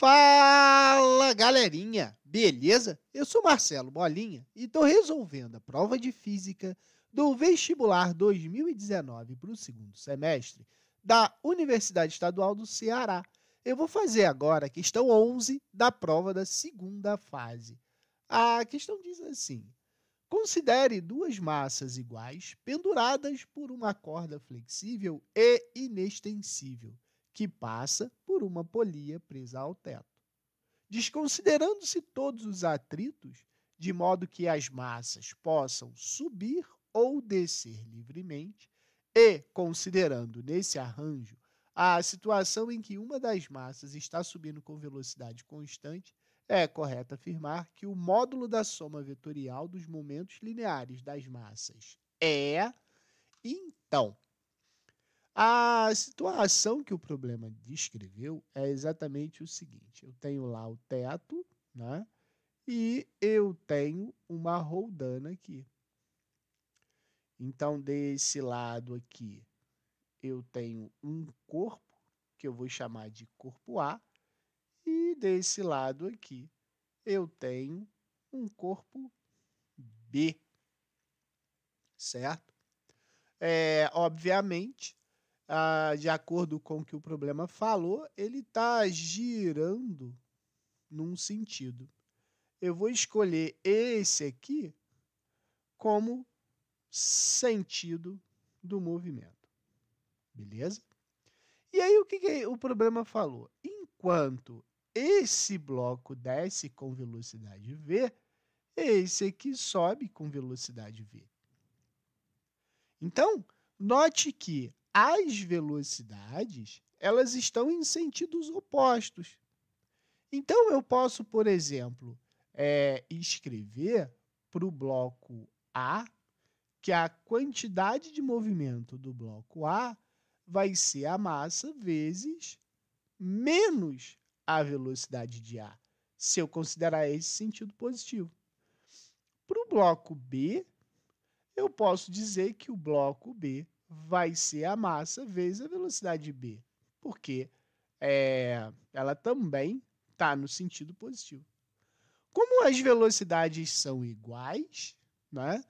Fala galerinha, beleza? Eu sou Marcelo Bolinha e estou resolvendo a prova de física do vestibular 2019 para o segundo semestre da Universidade Estadual do Ceará. Eu vou fazer agora a questão 11 da prova da segunda fase. A questão diz assim: Considere duas massas iguais penduradas por uma corda flexível e inextensível que passa por uma polia presa ao teto. Desconsiderando-se todos os atritos, de modo que as massas possam subir ou descer livremente, e considerando nesse arranjo a situação em que uma das massas está subindo com velocidade constante, é correto afirmar que o módulo da soma vetorial dos momentos lineares das massas é, então, a situação que o problema descreveu é exatamente o seguinte: eu tenho lá o teto, né? E eu tenho uma roldana aqui. Então, desse lado aqui, eu tenho um corpo, que eu vou chamar de corpo A, e desse lado aqui, eu tenho um corpo B. Certo? É, obviamente, ah, de acordo com o que o problema falou, ele está girando num sentido. Eu vou escolher esse aqui como sentido do movimento. Beleza? E aí, o que, que o problema falou? Enquanto esse bloco desce com velocidade v, esse aqui sobe com velocidade v. Então, note que as velocidades elas estão em sentidos opostos. Então eu posso, por exemplo, é, escrever para o bloco A que a quantidade de movimento do bloco A vai ser a massa vezes menos a velocidade de A, se eu considerar esse sentido positivo. Para o bloco B, eu posso dizer que o bloco B vai ser a massa vezes a velocidade b, porque é, ela também está no sentido positivo. Como as velocidades são iguais, né,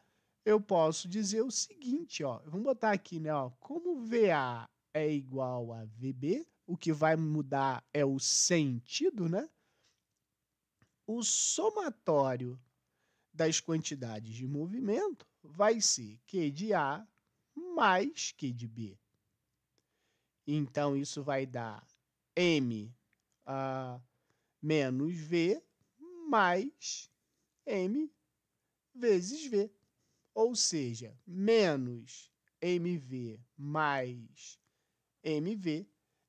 eu posso dizer o seguinte, ó, vamos botar aqui, né, ó, como VA é igual a VB, o que vai mudar é o sentido, né? O somatório das quantidades de movimento vai ser Q de A mais que de B. Então, isso vai dar M uh, menos V mais M vezes V. Ou seja, menos MV mais MV,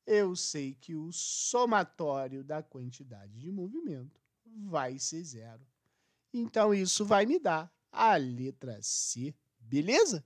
eu sei que o somatório da quantidade de movimento vai ser zero. Então, isso vai me dar a letra C, beleza?